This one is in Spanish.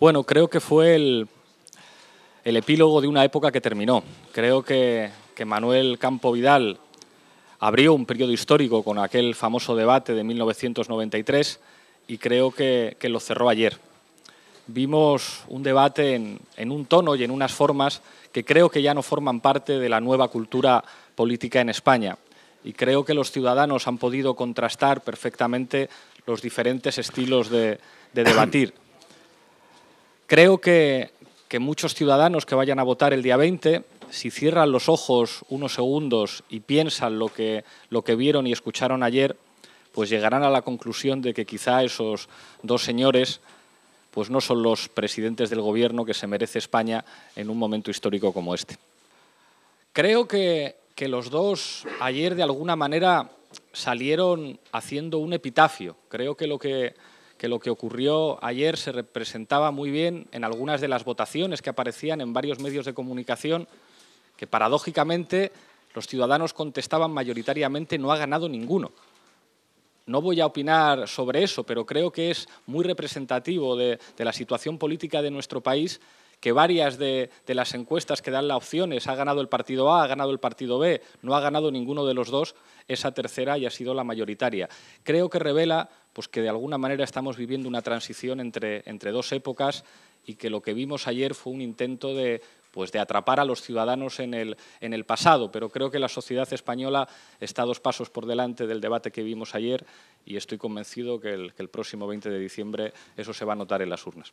Bueno, creo que fue el, epílogo de una época que terminó. Creo que, Manuel Campo Vidal abrió un periodo histórico con aquel famoso debate de 1993 y creo que, lo cerró ayer. Vimos un debate en, un tono y en unas formas que creo que ya no forman parte de la nueva cultura política en España. Y creo que los ciudadanos han podido contrastar perfectamente los diferentes estilos de debatir. Creo que, muchos ciudadanos que vayan a votar el día 20 si cierran los ojos unos segundos y piensan lo que, vieron y escucharon ayer, pues llegarán a la conclusión de que quizá esos dos señores pues no son los presidentes del gobierno que se merece España en un momento histórico como este. Creo que, que los dos ayer de alguna manera salieron haciendo un epitafio. Creo que lo que que lo que ocurrió ayer se representaba muy bien en algunas de las votaciones que aparecían en varios medios de comunicación, que paradójicamente los ciudadanos contestaban mayoritariamente no ha ganado ninguno. No voy a opinar sobre eso, pero creo que es muy representativo de, la situación política de nuestro país que varias de, las encuestas que dan las opciones, ha ganado el partido A, ha ganado el partido B, no ha ganado ninguno de los dos, esa tercera y ha sido la mayoritaria. Creo que revela pues, que de alguna manera estamos viviendo una transición entre, dos épocas y que lo que vimos ayer fue un intento de, pues, atrapar a los ciudadanos en el, pasado, pero creo que la sociedad española está dos pasos por delante del debate que vimos ayer y estoy convencido que el próximo 20 de diciembre eso se va a notar en las urnas.